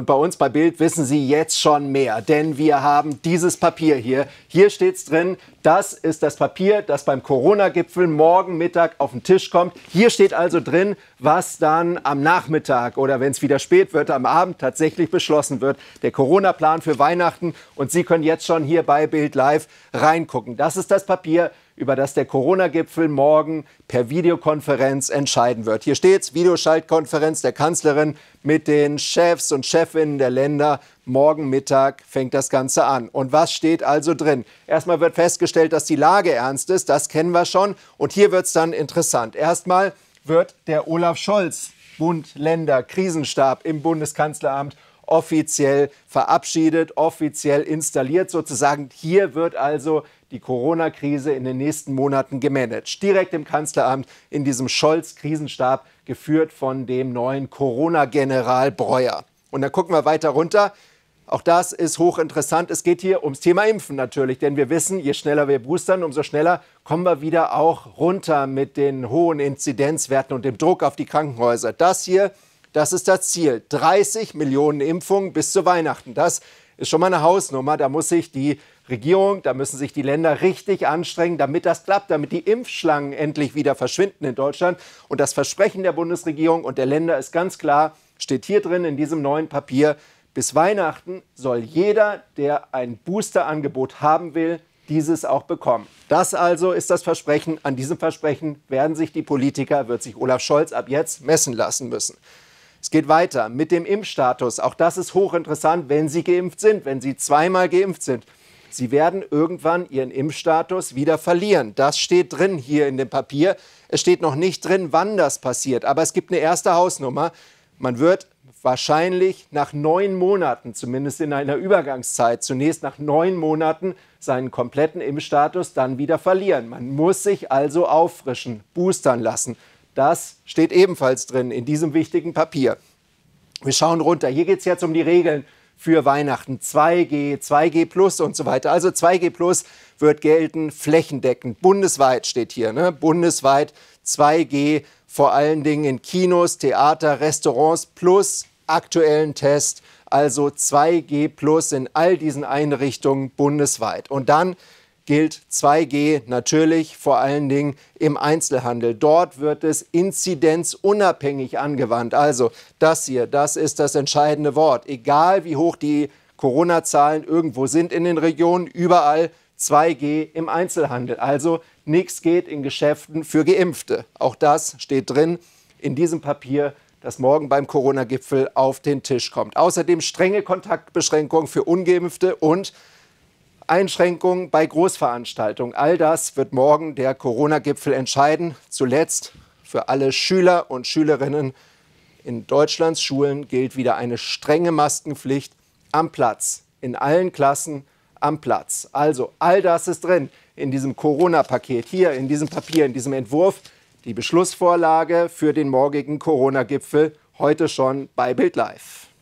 Und bei uns bei Bild wissen Sie jetzt schon mehr, denn wir haben dieses Papier hier. Hier steht es drin. Das ist das Papier, das beim Corona-Gipfel morgen Mittag auf den Tisch kommt. Hier steht also drin, was dann am Nachmittag oder wenn es wieder spät wird, am Abend tatsächlich beschlossen wird. Der Corona-Plan für Weihnachten. Und Sie können jetzt schon hier bei Bild Live reingucken. Das ist das Papier, über das der Corona-Gipfel morgen per Videokonferenz entscheiden wird. Hier steht's, Videoschaltkonferenz der Kanzlerin mit den Chefs und Chefinnen der Länder. Morgen Mittag fängt das Ganze an. Und was steht also drin? Erstmal wird festgestellt, dass die Lage ernst ist, das kennen wir schon. Und hier wird's dann interessant. Erstmal wird der Olaf Scholz Bund, Länder, Krisenstab im Bundeskanzleramt offiziell verabschiedet, offiziell installiert sozusagen. Hier wird also die Corona-Krise in den nächsten Monaten gemanagt. Direkt im Kanzleramt in diesem Scholz-Krisenstab, geführt von dem neuen Corona-General Breuer. Und dann gucken wir weiter runter. Auch das ist hochinteressant. Es geht hier ums Thema Impfen natürlich, denn wir wissen, je schneller wir boostern, umso schneller kommen wir wieder auch runter mit den hohen Inzidenzwerten und dem Druck auf die Krankenhäuser. Das hier, das ist das Ziel. 30 Millionen Impfungen bis zu Weihnachten. Das ist schon mal eine Hausnummer. Da muss sich die Regierung, da müssen sich die Länder richtig anstrengen, damit das klappt, damit die Impfschlangen endlich wieder verschwinden in Deutschland. Und das Versprechen der Bundesregierung und der Länder ist ganz klar, steht hier drin in diesem neuen Papier. Bis Weihnachten soll jeder, der ein Boosterangebot haben will, dieses auch bekommen. Das also ist das Versprechen. An diesem Versprechen werden sich die Politiker, wird sich Olaf Scholz ab jetzt messen lassen müssen. Es geht weiter mit dem Impfstatus. Auch das ist hochinteressant, wenn Sie geimpft sind, wenn Sie zweimal geimpft sind. Sie werden irgendwann Ihren Impfstatus wieder verlieren. Das steht drin hier in dem Papier. Es steht noch nicht drin, wann das passiert, aber es gibt eine erste Hausnummer. Man wird wahrscheinlich nach neun Monaten, zumindest in einer Übergangszeit, zunächst nach neun Monaten seinen kompletten Impfstatus dann wieder verlieren. Man muss sich also auffrischen, boostern lassen. Das steht ebenfalls drin in diesem wichtigen Papier. Wir schauen runter. Hier geht es jetzt um die Regeln für Weihnachten 2G, 2G Plus und so weiter. Also 2G Plus wird gelten flächendeckend, bundesweit steht hier, ne? bundesweit 2G, vor allen Dingen in Kinos, Theater, Restaurants plus aktuellen Test, also 2G Plus in all diesen Einrichtungen bundesweit. Und dann gilt 2G natürlich vor allen Dingen im Einzelhandel. Dort wird es inzidenzunabhängig angewandt. Also das hier, das ist das entscheidende Wort. Egal wie hoch die Corona-Zahlen irgendwo sind in den Regionen, überall 2G im Einzelhandel. Also nichts geht in Geschäften für Geimpfte. Auch das steht drin in diesem Papier, das morgen beim Corona-Gipfel auf den Tisch kommt. Außerdem strenge Kontaktbeschränkungen für ungeimpfte und Einschränkungen bei Großveranstaltungen. All das wird morgen der Corona-Gipfel entscheiden. Zuletzt für alle Schüler und Schülerinnen in Deutschlands Schulen gilt wieder eine strenge Maskenpflicht am Platz, in allen Klassen am Platz. Also all das ist drin in diesem Corona-Paket, hier in diesem Papier, in diesem Entwurf, die Beschlussvorlage für den morgigen Corona-Gipfel heute schon bei Bild Live.